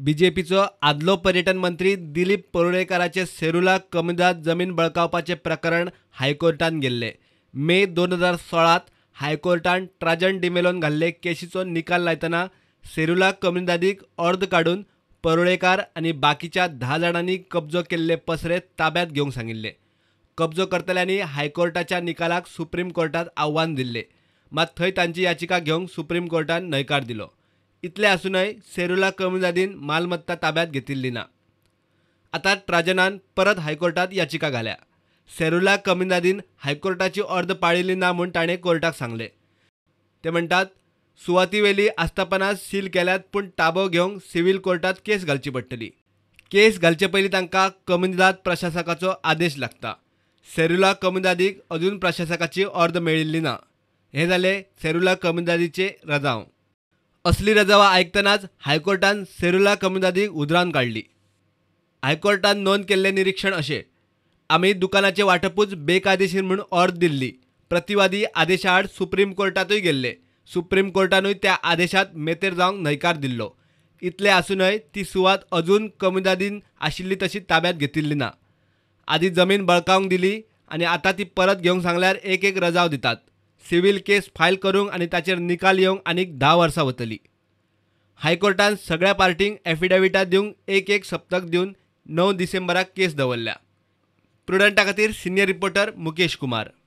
बीजेपीचो आदलो पर्यटन मंत्री दिलीप परुळेकाराचे सेरुला कमीदाद जमीन बळकावपाचे प्रकरण हायकोर्टात गेल्ले मे दोन हजार सोळात हायकोर्टान ट्राजन डिमेलोन घाल्ले केशीचो निकाल लायतना सेरुला कमीदादीक अर्द काढून परुळेकार आणि बाकीच्या दहा जणांनी कब्जो केल्ले पसरे ताब्यात घेवंक सांगिल्ले कब्जो करतल्यांनी हायकोर्टाच्या निकालाक सुप्रीम कोर्टात आव्हान दिले मात थंय तांची याचिका घेवंक सुप्रीम कोर्टान न्हयकार दिलो इतले असूनही सेरुला कमजादीन मालमत्ता ताब्यात घेतिल्ली ना आता ट्राजनान परत हायकोर्टात याचिका घाल्या सेरुला कमिंदादीन हायकोर्टाची अर्द पाळिल्ली ना म्हणून ताणे कोर्टाक सांगले ते म्हणटात सुवातीवेली आस्थापना सील केल्यात पूण ताबो घेऊन सिव्हिल कोर्टात केस घालची पडटली केस घालचे पहिली तांकां कमिंदाद प्रशासकाचो आदेश लागता सेरुला कमिंदादीक अजून प्रशासकाची अर्द मेळिल्ली ना हे झाले सेरुला कमिंदादीचे रजाव असली रजावा ऐकतानाच हायकोर्टान सेरुला कमीदादी उदरान काढली हायकोर्टान नोंद केल्लें निरीक्षण असे आम्ही दुकानाचे वांटपूच बेकायदेशीर म्हणून अर्द दिल्ली प्रतिवादी आदेशा सुप्रीम कोर्टातही गेल्ले सुप्रीम कोर्टानूय त्या आदेशात मेतेर जाऊन न्हयकार दिल्लो इतले असूनही ती सुवात अजून कमीदादीन आशिल्ली तशी ताब्यात घेतिल्ली ना आधी जमीन बळकावंक दिली आणि आता ती परत घेऊन सांगल्यार एक एक रजाव दितात सिव्हिल केस फाईल करूंक आणि ताचेर निकाल येवंक आणि दहा वर्षा वतली। हायकोर्टान सगळ्या पार्टींक एफिडेविटा दिवंक एक एक सप्तक देऊन नऊ डिसेंबराक केस दवरल्या प्रुडंटा खातीर सिनियर रिपोर्टर मुकेश कुमार